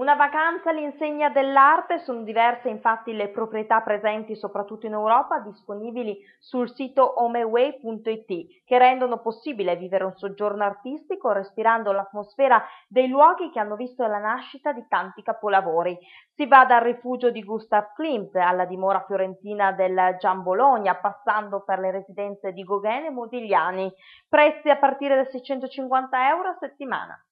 Una vacanza all'insegna dell'arte sono diverse infatti le proprietà presenti soprattutto in Europa disponibili sul sito homeway.it che rendono possibile vivere un soggiorno artistico respirando l'atmosfera dei luoghi che hanno visto la nascita di tanti capolavori. Si va dal rifugio di Gustav Klimt alla dimora fiorentina del Gian Bologna passando per le residenze di Gauguin e Modigliani, prezzi a partire da 650 euro a settimana.